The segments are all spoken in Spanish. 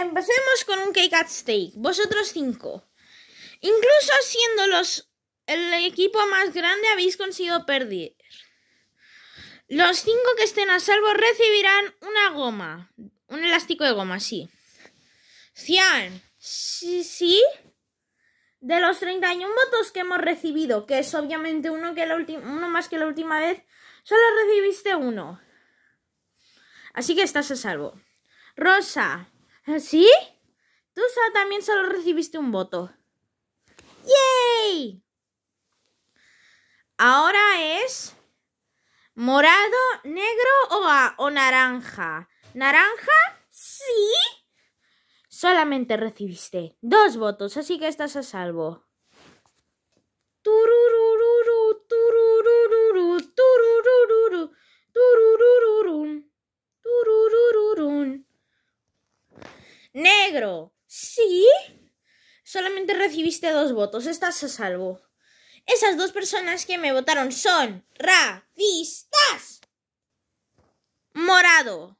empecemos con un cake at stake, vosotros cinco. Incluso siendo los, el equipo más grande habéis conseguido perder. Los cinco que estén a salvo recibirán una goma, un elástico de goma, sí. Cian, sí, sí. De los 31 votos que hemos recibido, que es obviamente uno, que uno más que la última vez, solo recibiste uno. Así que estás a salvo. Rosa, ¿Ah, ¿Sí? Tú también solo recibiste un voto. ¡Yay! Ahora es morado, negro o, o naranja. ¿Naranja? Sí. Solamente recibiste dos votos, así que estás a salvo. Tururu. recibiste dos votos, estás a salvo. Esas dos personas que me votaron son racistas. Morado.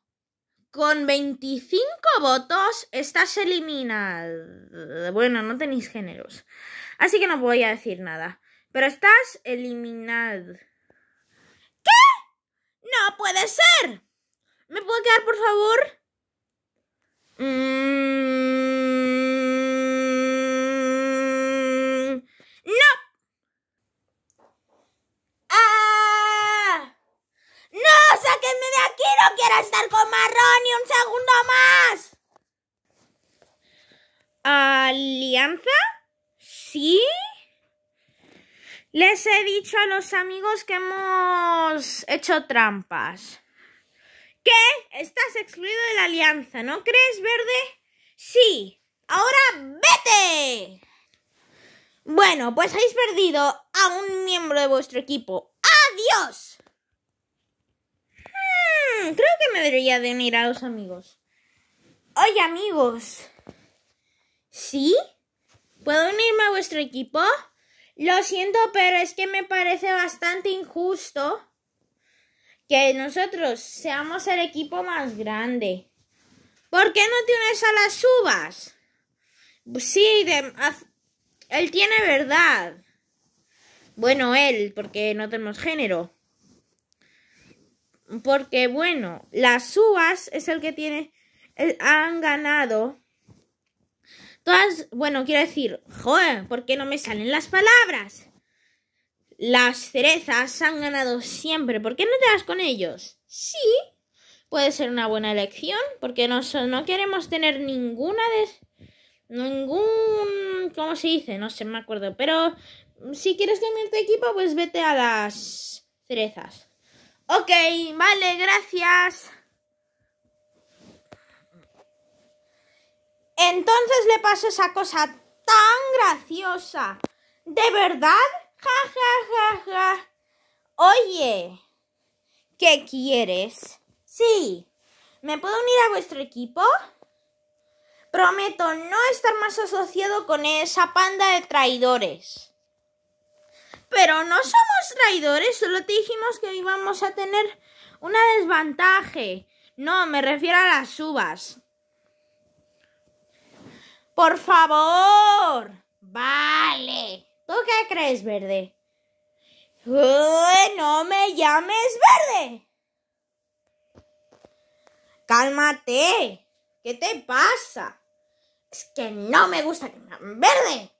Con 25 votos estás eliminado. Bueno, no tenéis géneros. Así que no voy a decir nada. Pero estás eliminado. ¿Qué? No puede ser. ¿Me puedo quedar, por favor? Mmm... estar con Marrón y un segundo más. ¿Alianza? ¿Sí? Les he dicho a los amigos que hemos hecho trampas. ¿Qué? Estás excluido de la alianza, ¿no crees, verde? Sí. Ahora vete. Bueno, pues habéis perdido a un miembro de vuestro equipo. ¡Adiós! creo que me debería de unir a los amigos. Oye, amigos. ¿Sí? ¿Puedo unirme a vuestro equipo? Lo siento, pero es que me parece bastante injusto que nosotros seamos el equipo más grande. ¿Por qué no tienes a las uvas? Sí, él tiene verdad. Bueno, él, porque no tenemos género. Porque bueno, las uvas es el que tiene, eh, han ganado. Todas, bueno, quiero decir, joder, ¿por qué no me salen las palabras? Las cerezas han ganado siempre, ¿por qué no te vas con ellos? Sí, puede ser una buena elección, porque no, no queremos tener ninguna de... Ningún... ¿Cómo se dice? No sé, me acuerdo. Pero si quieres cambiarte equipo, pues vete a las cerezas. Ok, vale, gracias. Entonces le paso esa cosa tan graciosa. ¿De verdad? Ja, ja, ja, ja. Oye, ¿qué quieres? Sí. ¿Me puedo unir a vuestro equipo? Prometo no estar más asociado con esa panda de traidores. Pero no somos traidores, solo te dijimos que íbamos a tener una desventaja. No, me refiero a las uvas. Por favor. Vale. ¿Tú qué crees, verde? no me llames verde. Cálmate. ¿Qué te pasa? Es que no me gusta que me llamen verde.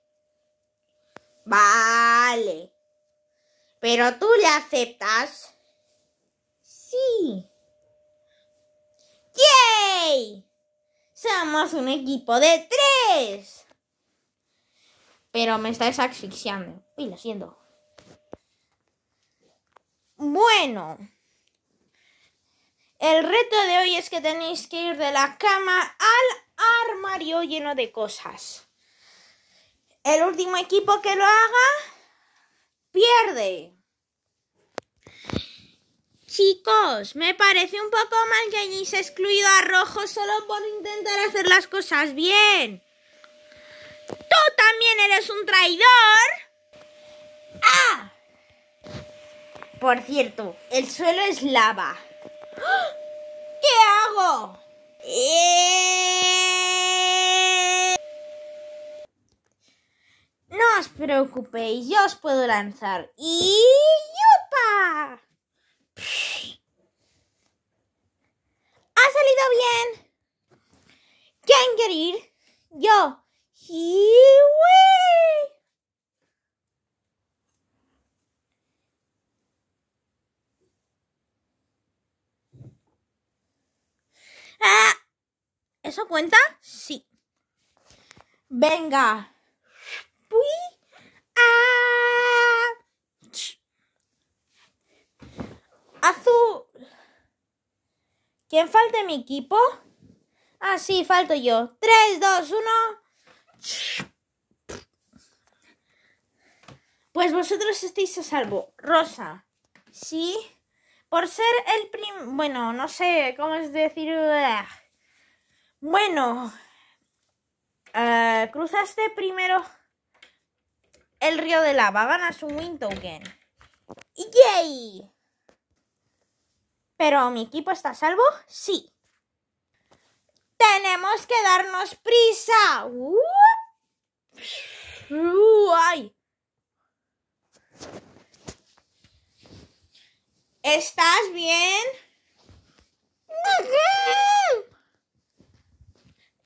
Vale. ¿Pero tú le aceptas? Sí. ¡Yay! Somos un equipo de tres. Pero me está asfixiando. Uy, lo siento. Bueno. El reto de hoy es que tenéis que ir de la cama al armario lleno de cosas. El último equipo que lo haga pierde. Chicos, me parece un poco mal que hayáis excluido a Rojo solo por intentar hacer las cosas bien. ¡Tú también eres un traidor! ¡Ah! Por cierto, el suelo es lava. ¡Ah! ¿Qué hago? Eh. No os preocupéis, yo os puedo lanzar y... bien. ¿Quién quiere ir? Yo. ¡Ah! ¿Eso cuenta? Sí. Venga. ¡Pui! ¡Ah! Azul. ¿Quién falta en mi equipo? Ah, sí, falto yo. 3, 2, 1. Pues vosotros estáis a salvo. Rosa. Sí. Por ser el prim... Bueno, no sé cómo es decir... Ah. Bueno. Eh, cruzaste primero el río de lava. Ganas un win token. ¡Yay! Pero mi equipo está a salvo, sí. Tenemos que darnos prisa. Uy. ¿Estás bien?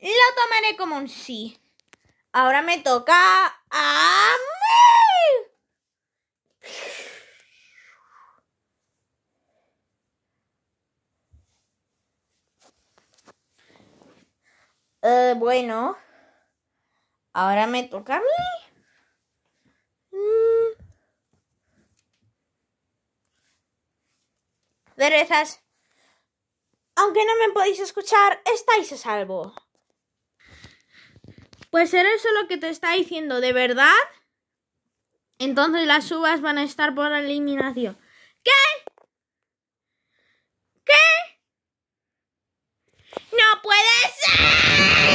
Lo tomaré como un sí. Ahora me toca a... Eh, bueno, ahora me toca a mí. Mm. Derezas aunque no me podéis escuchar, estáis a salvo. Pues eres eso lo que te está diciendo, ¿de verdad? Entonces las uvas van a estar por eliminación. ¿Qué?